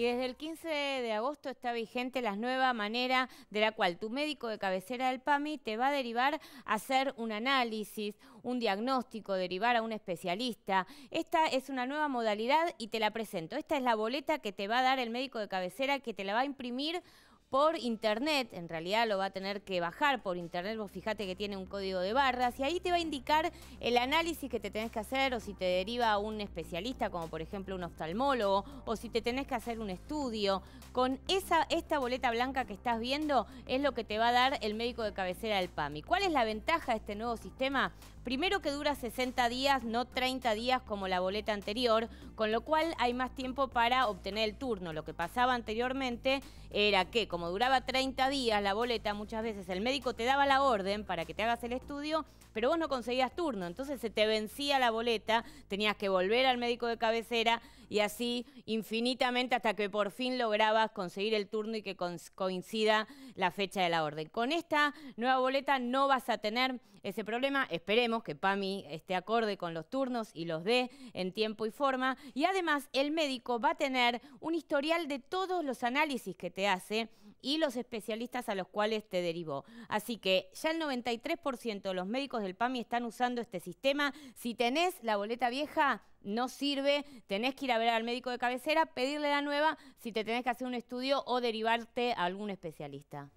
y desde el 15 de agosto está vigente la nueva manera de la cual tu médico de cabecera del PAMI te va a derivar a hacer un análisis, un diagnóstico, derivar a un especialista. Esta es una nueva modalidad y te la presento. Esta es la boleta que te va a dar el médico de cabecera que te la va a imprimir por internet, en realidad lo va a tener que bajar por internet, vos fijate que tiene un código de barras y ahí te va a indicar el análisis que te tenés que hacer o si te deriva a un especialista como por ejemplo un oftalmólogo o si te tenés que hacer un estudio. Con esa, esta boleta blanca que estás viendo es lo que te va a dar el médico de cabecera del PAMI. ¿Cuál es la ventaja de este nuevo sistema? Primero que dura 60 días, no 30 días como la boleta anterior, con lo cual hay más tiempo para obtener el turno. Lo que pasaba anteriormente era que como duraba 30 días la boleta, muchas veces el médico te daba la orden para que te hagas el estudio, pero vos no conseguías turno, entonces se te vencía la boleta, tenías que volver al médico de cabecera y así infinitamente hasta que por fin lograbas conseguir el turno y que coincida la fecha de la orden. Con esta nueva boleta no vas a tener ese problema, esperemos que PAMI esté acorde con los turnos y los dé en tiempo y forma y además el médico va a tener un historial de todos los análisis que te hace y los especialistas a los cuales te derivó. Así que ya el 93% de los médicos del PAMI están usando este sistema. Si tenés la boleta vieja, no sirve, tenés que ir a ver al médico de cabecera, pedirle la nueva si te tenés que hacer un estudio o derivarte a algún especialista.